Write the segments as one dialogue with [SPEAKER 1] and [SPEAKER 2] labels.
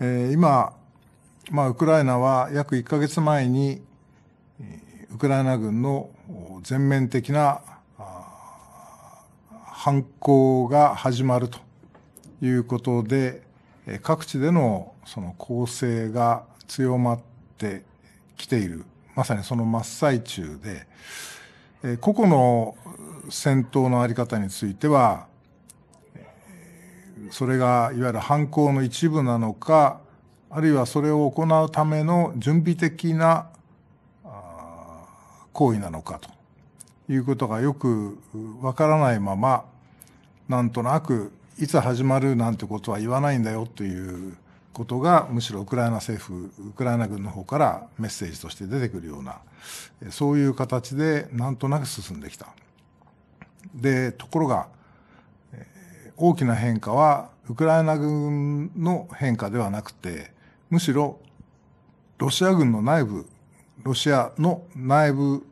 [SPEAKER 1] えー、今、まあ、ウクライナは約1ヶ月前に、ウクライナ軍の全面的な反抗が始まるということで、各地でのその攻勢が強まってきている。まさにその真っ最中で、個々の戦闘のあり方については、それがいわゆる犯行の一部なのか、あるいはそれを行うための準備的な行為なのかということがよくわからないまま、なんとなくいつ始まるなんてことは言わないんだよということがむしろウクライナ政府ウクライナ軍の方からメッセージとして出てくるようなそういう形でなんとなく進んできた。でところが大きな変化は、ウクライナ軍の変化ではなくて、むしろ、ロシア軍の内部、ロシアの内部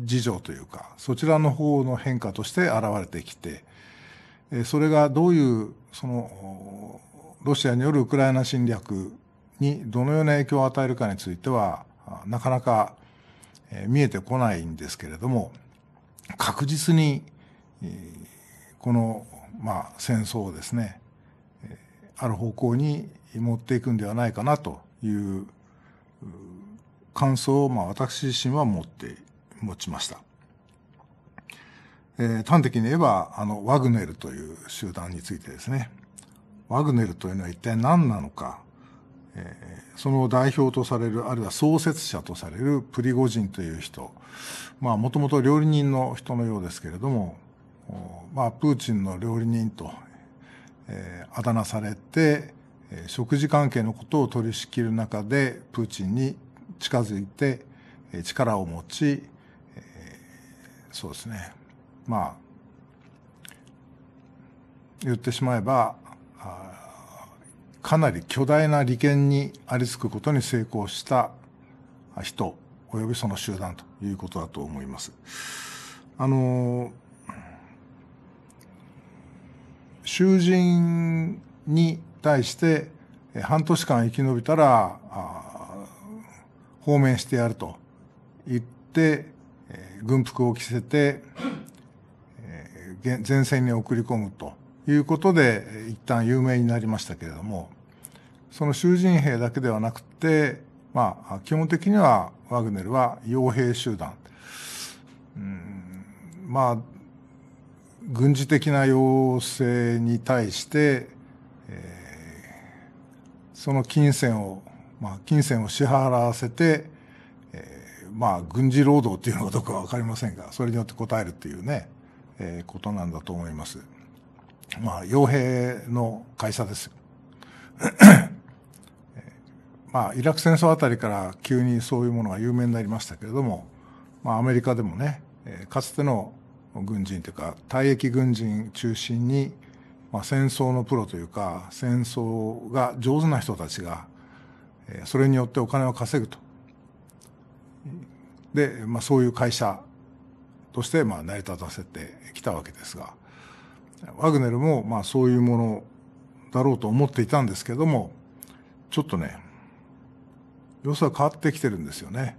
[SPEAKER 1] 事情というか、そちらの方の変化として現れてきて、それがどういう、その、ロシアによるウクライナ侵略にどのような影響を与えるかについては、なかなか見えてこないんですけれども、確実に、このまあ、戦争をですね、ある方向に持っていくんではないかなという感想を、まあ、私自身は持って、持ちました。えー、端的に言えば、あの、ワグネルという集団についてですね。ワグネルというのは一体何なのか、えー、その代表とされる、あるいは創設者とされるプリゴジンという人、まあ、もともと料理人の人のようですけれども、まあ、プーチンの料理人と、えー、あだ名されて、えー、食事関係のことを取り仕切る中でプーチンに近づいて、えー、力を持ち、えー、そうですねまあ言ってしまえばかなり巨大な利権にありつくことに成功した人およびその集団ということだと思います。あのー囚人に対して半年間生き延びたら放免してやると言って、軍服を着せて、前線に送り込むということで一旦有名になりましたけれどもその囚人兵だけではなくて、まあ、基本的にはワグネルは傭兵集団、うん、まあ軍事的な要請に対して、えー、その金銭を、まあ、金銭を支払わせて、えー、まあ、軍事労働っていうのかどうかわかりませんが、それによって応えるっていうね、えー、ことなんだと思います。まあ、傭兵の会社です。まあ、イラク戦争あたりから急にそういうものが有名になりましたけれども、まあ、アメリカでもね、かつての軍人というか退役軍人中心に、まあ、戦争のプロというか戦争が上手な人たちがそれによってお金を稼ぐとで、まあ、そういう会社としてまあ成り立たせてきたわけですがワグネルもまあそういうものだろうと思っていたんですけどもちょっとね様子は変わってきてるんですよね。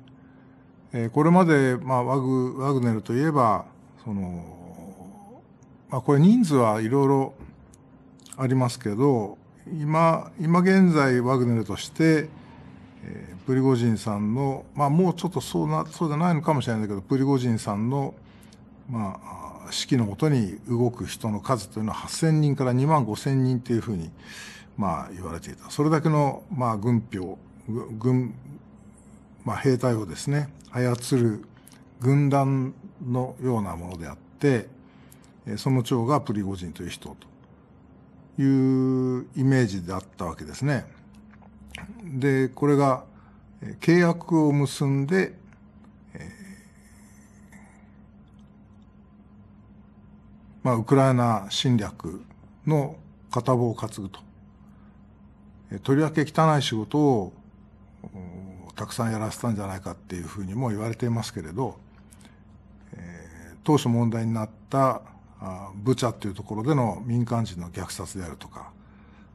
[SPEAKER 1] えこれまで、まあ、ワグワグネルといえばその、まあ、これ人数はいろいろありますけど、今、今現在ワグネルとして、えー、プリゴジンさんの、まあ、もうちょっとそうな、そうじゃないのかもしれないんだけど、プリゴジンさんの、まあ、指揮のもとに動く人の数というのは8000人から2万5000人というふうに、まあ、言われていた。それだけの、まあ、軍票、軍、まあ、兵隊をですね、操る軍団のようなものであって、その長がプリゴジンという人というイメージだったわけですね。で、これが契約を結んで、まあ、ウクライナ侵略の片棒を担ぐと。とりわけ汚い仕事をたくさんやらせたんじゃないかっていうふうにも言われていますけれど、当初問題になったブチャというところでの民間人の虐殺であるとか、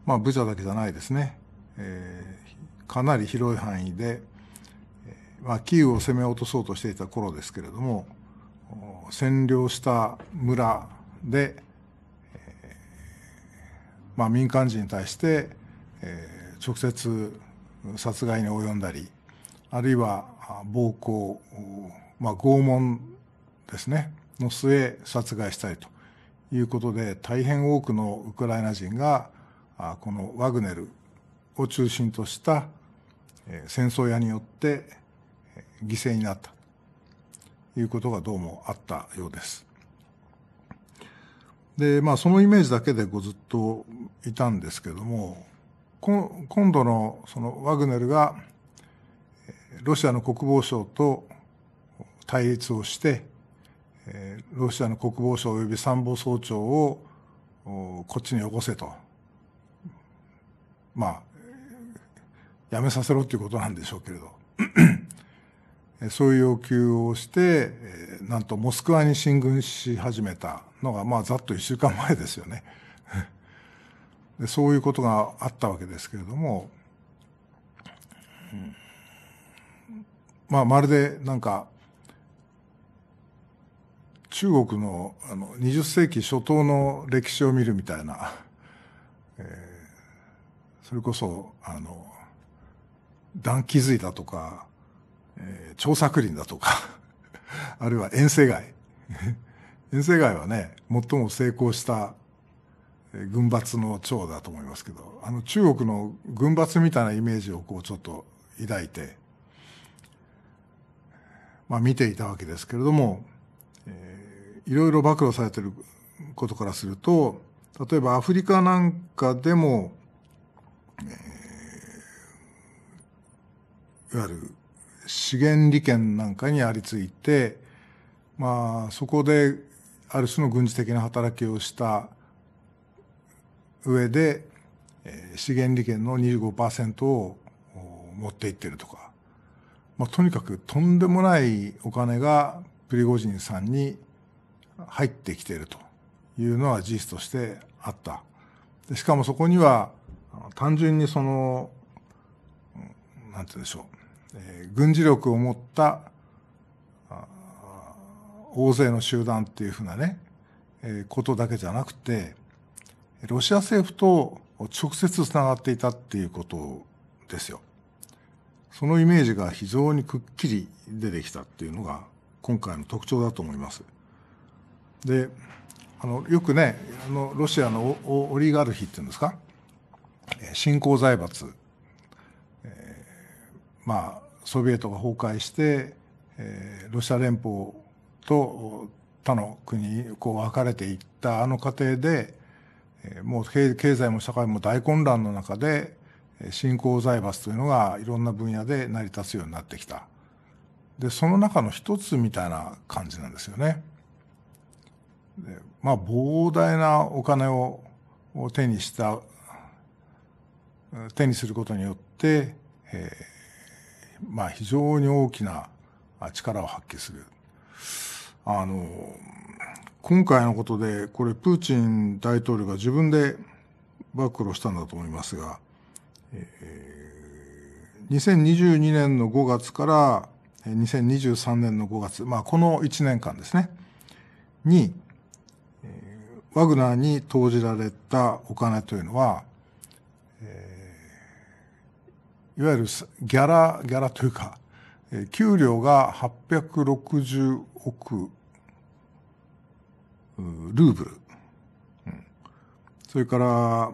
[SPEAKER 1] まあ、ブチャだけじゃないですね、えー、かなり広い範囲で、まあ、キーウを攻め落とそうとしていた頃ですけれども占領した村で、えー、まあ、民間人に対して、えー、直接殺害に及んだりあるいは暴行、まあ、拷問ですねの末殺害したいということで大変多くのウクライナ人がこのワグネルを中心とした戦争屋によって犠牲になったということがどうもあったようです。でまあそのイメージだけでずっといたんですけども今度のそのワグネルがロシアの国防省と対立をしてえロシアの国防省及び参謀総長をこっちによこせと、まあ、やめさせろっていうことなんでしょうけれど、そういう要求をして、なんとモスクワに進軍し始めたのが、まあ、ざっと1週間前ですよね。そういうことがあったわけですけれども、まあ、まるでなんか中国のあの20世紀初頭の歴史を見るみたいな、えー、それこそあの断気髄だとか、えー、張作林だとか あるいは遠征街 遠征街はね最も成功した軍閥の長だと思いますけどあの中国の軍閥みたいなイメージをこうちょっと抱いて、まあ、見ていたわけですけれどもいろいろ暴露されてることからすると、例えばアフリカなんかでも、えー、いわゆる資源利権なんかにありついて、まあ、そこである種の軍事的な働きをした上で、えー、資源利権の25%を持っていってるとか、まあ、とにかくとんでもないお金がプリゴジンさんに入ってきているというのは事実としてあった。でしかもそこには、単純にその、なんて言うでしょう、えー、軍事力を持った大勢の集団っていうふうなね、えー、ことだけじゃなくて、ロシア政府と直接つながっていたっていうことですよ。そのイメージが非常にくっきり出てきたっていうのが今回の特徴だと思います。であのよくねあのロシアのオリガルヒっていうんですか新興財閥、えー、まあソビエトが崩壊して、えー、ロシア連邦と他の国こう分かれていったあの過程で、えー、もう経済も社会も大混乱の中で新興財閥というのがいろんな分野で成り立つようになってきたでその中の一つみたいな感じなんですよね。まあ、膨大なお金を手にした、手にすることによって、えー、まあ、非常に大きな力を発揮する。あの、今回のことで、これ、プーチン大統領が自分で暴露したんだと思いますが、えー、2022年の5月から2023年の5月、まあ、この1年間ですね、に、ワグナーに投じられたお金というのは、えー、いわゆるギャラ、ギャラというか、えー、給料が860億ルーブル。うん、それから、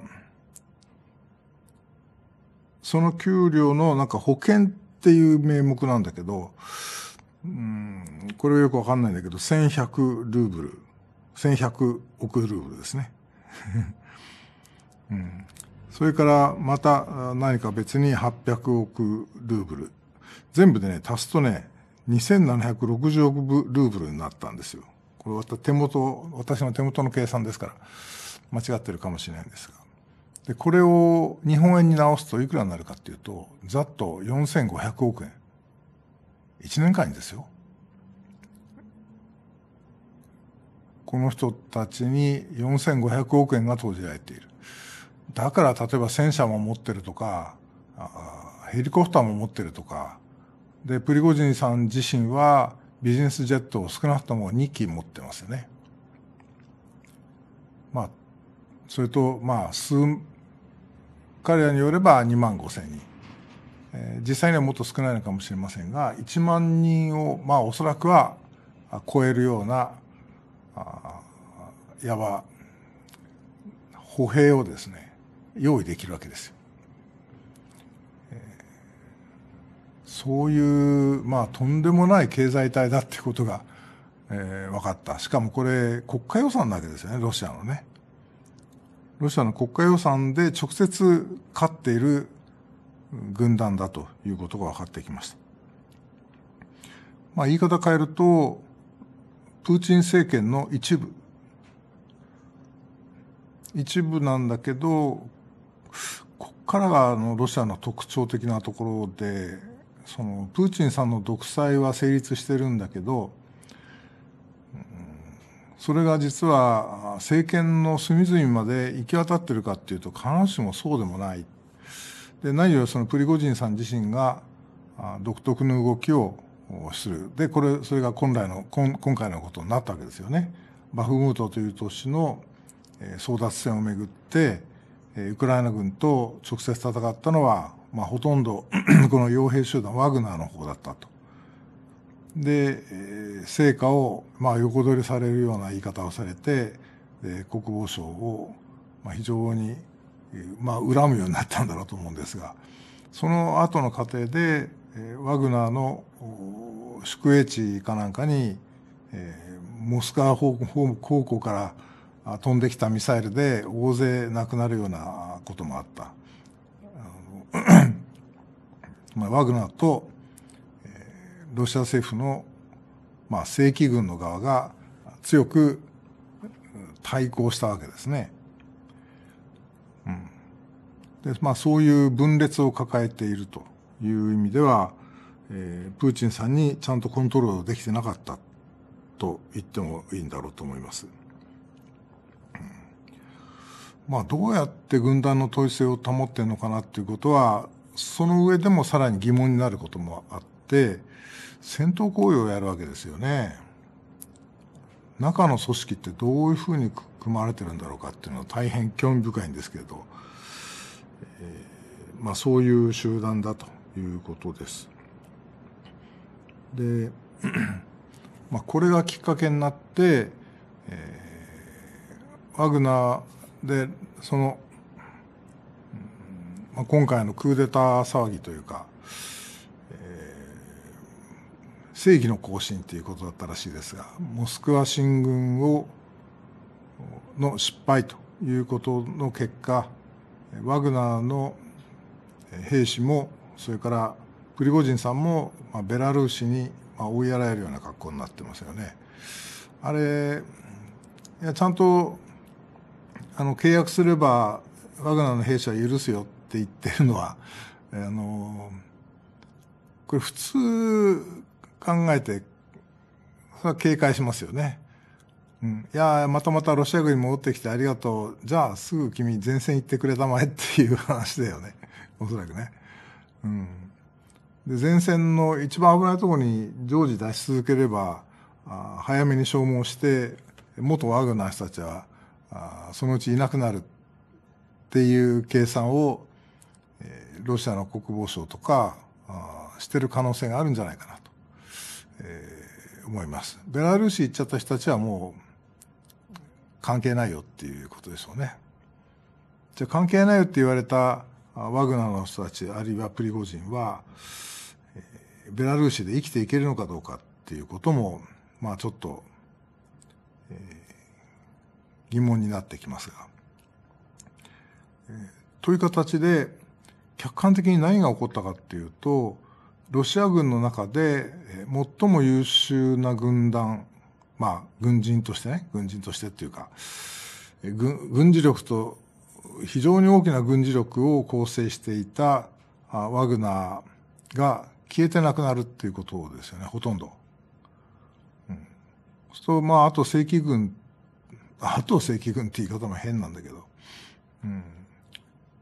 [SPEAKER 1] その給料のなんか保険っていう名目なんだけど、うん、これはよくわかんないんだけど、1100ルーブル。1100億ルーブルですね。うん、それからまた何か別に800億ルーブル。全部でね、足すとね、2760億ルーブルになったんですよ。これまた手元、私の手元の計算ですから、間違ってるかもしれないんですが。で、これを日本円に直すといくらになるかっていうと、ざっと4500億円。1年間にですよ。この人たちに4500億円が投じられている。だから例えば戦車も持ってるとか、ヘリコプターも持ってるとか、で、プリゴジンさん自身はビジネスジェットを少なくとも2機持ってますよね。まあ、それと、まあ、数、彼らによれば2万5千人。え実際にはもっと少ないのかもしれませんが、1万人を、まあ、おそらくは超えるようなやわば歩兵をですね用意できるわけですよ。そういう、まあ、とんでもない経済体だっていうことが、えー、分かった。しかもこれ、国家予算なわけですよね、ロシアのね。ロシアの国家予算で直接勝っている軍団だということが分かってきました。まあ、言い方変えると、プーチン政権の一部一部なんだけど、こっからがあのロシアの特徴的なところで、そのプーチンさんの独裁は成立してるんだけど、それが実は政権の隅々まで行き渡ってるかっていうと必ずしもそうでもない。で、何よりそのプリゴジンさん自身が独特の動きをする。で、これ、それが本来の、今回のことになったわけですよね。バフムートという都市の争奪戦をめぐってウクライナ軍と直接戦ったのは、まあ、ほとんど この傭兵集団ワグナーの方だったと。で成果をまあ横取りされるような言い方をされて国防省をまあ非常にまあ恨むようになったんだろうと思うんですがその後の過程でワグナーの宿営地かなんかにモスクワ方向から飛んできたミサイルで大勢亡くなるようなこともあった。まあ、ワグナーと、えー、ロシア政府の、まあ、正規軍の側が強く対抗したわけですね。うん、でまあ、そういう分裂を抱えているという意味では、えー、プーチンさんにちゃんとコントロールできてなかったと言ってもいいんだろうと思います。まあ、どうやって軍団の統一性を保ってるのかなっていうことは、その上でもさらに疑問になることもあって、戦闘行為をやるわけですよね。中の組織ってどういうふうに組まれてるんだろうかっていうのは大変興味深いんですけれど、えー、まあそういう集団だということです。で、まあこれがきっかけになって、えー、ワグナーでその、まあ、今回のクーデター騒ぎというか、えー、正義の行進ということだったらしいですがモスクワ進軍をの失敗ということの結果ワグナーの兵士もそれからプリゴジンさんも、まあ、ベラルーシに、まあ、追いやられるような格好になってますよね。あれいやちゃんとあの契約すればワグナーの兵士は許すよって言ってるのは、あの、これ普通考えて、それは警戒しますよね。うん、いやまたまたロシア軍に戻ってきてありがとう。じゃあすぐ君前線行ってくれたまえっていう話だよね。おそらくね。うん。で、前線の一番危ないところに常時出し続ければ、あ早めに消耗して、元ワグナー人たちはあそのうちいなくなるっていう計算を、えー、ロシアの国防省とかあしてる可能性があるんじゃないかなと、えー、思います。ベラルーシ行っちゃった人たちはもう関係ないよっていうことでしょうね。じゃあ関係ないよって言われたワグナーの人たちあるいはプリゴジンは、えー、ベラルーシで生きていけるのかどうかっていうこともまあちょっと、えー疑問になってきますが。えという形で、客観的に何が起こったかっていうと、ロシア軍の中で最も優秀な軍団、まあ軍人としてね、軍人としてっていうか、軍軍事力と非常に大きな軍事力を構成していたワグナーが消えてなくなるっていうことですよね、ほとんど。うん、そうまあ、あと正規軍と正規軍って言い方も変なんだけど、うん、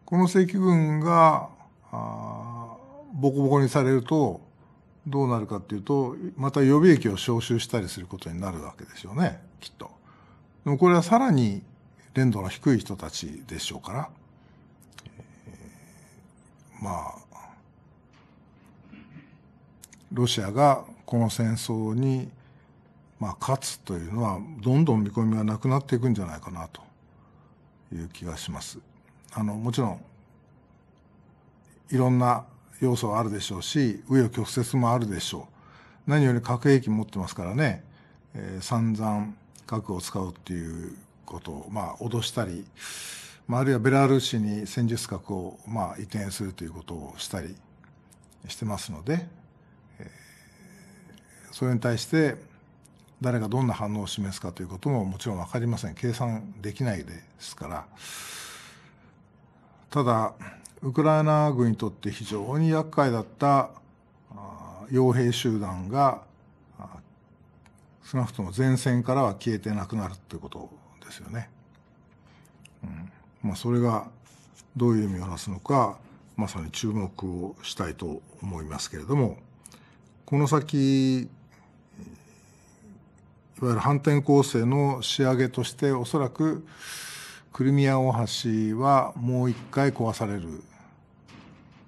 [SPEAKER 1] この正規軍があボコボコにされるとどうなるかっていうとまた予備役を招集したりすることになるわけですよねきっと。でもこれはさらに連度の低い人たちでしょうから、えー、まあロシアがこの戦争にまあ、勝つというのは、どんどん見込みがなくなっていくんじゃないかなという気がします。あの、もちろん、いろんな要素はあるでしょうし、紆余曲折もあるでしょう。何より核兵器持ってますからね、えー、散々核を使うっていうことを、まあ、脅したり、まあ、あるいはベラルーシに戦術核を、まあ、移転するということをしたりしてますので、えー、それに対して、誰がどんな反応を示すかということももちろん分かりません計算できないですからただウクライナ軍にとって非常に厄介だった傭兵集団が少なくとも前線からは消えてなくなるということですよね。うんまあ、それがどういう意味をなすのかまさに注目をしたいと思いますけれどもこの先いわゆる反転攻勢の仕上げとしておそらくクリミア大橋はもう一回壊される、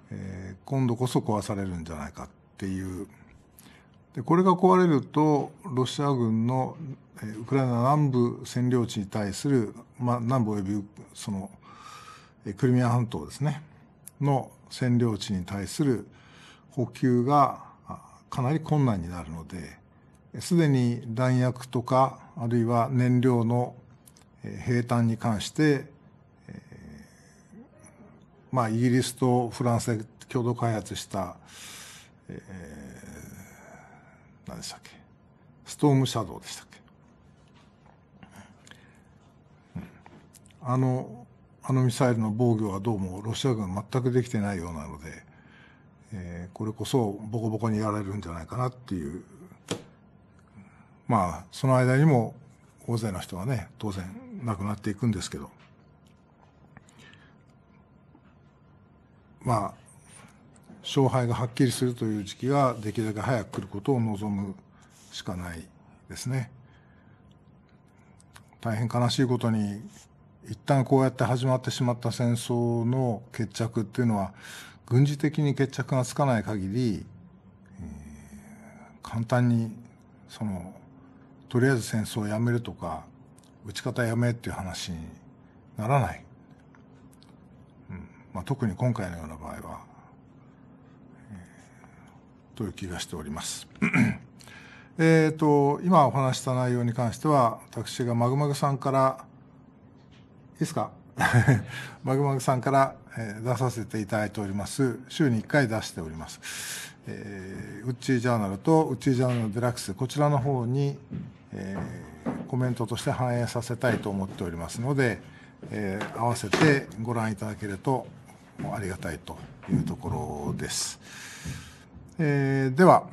[SPEAKER 1] えー、今度こそ壊されるんじゃないかっていうでこれが壊れるとロシア軍のウクライナ南部占領地に対する、まあ、南部及びそのクリミア半島ですねの占領地に対する補給がかなり困難になるのですでに弾薬とか、あるいは燃料の兵坦に関して、まあ、イギリスとフランスで共同開発した、えー、何でしたっけ、ストームシャドウでしたっけ。あの、あのミサイルの防御はどうもロシア軍全くできてないようなので、えー、これこそボコボコにやられるんじゃないかなっていうまあ、その間にも大勢の人がね当然亡くなっていくんですけどまあ勝敗がはっきりするという時期ができるだけ早く来ることを望むしかないですね。大変悲しいことに一旦こうやって始まってしまった戦争の決着っていうのは軍事的に決着がつかない限り、えー、簡単にそのとりあえず戦争をやめるとか打ち方やめっていう話にならない、うんまあ、特に今回のような場合は、えー、という気がしております。えっと、今お話した内容に関しては私がマグマグさんからいいですか マグマグさんから、え出させていただいております週に1回出しております、えウッチージャーナルとウッチージャーナルデラックスこちらの方にえー、コメントとして反映させたいと思っておりますので、えー、合わせてご覧いただけるとありがたいというところです。えー、では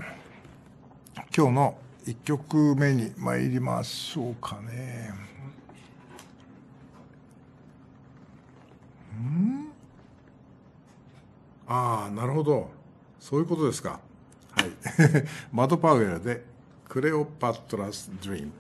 [SPEAKER 1] 今日の1曲目に参りましょうかね。んああなるほどそういうことですか。はい、マド・パウエルで Cleopatra's Dream.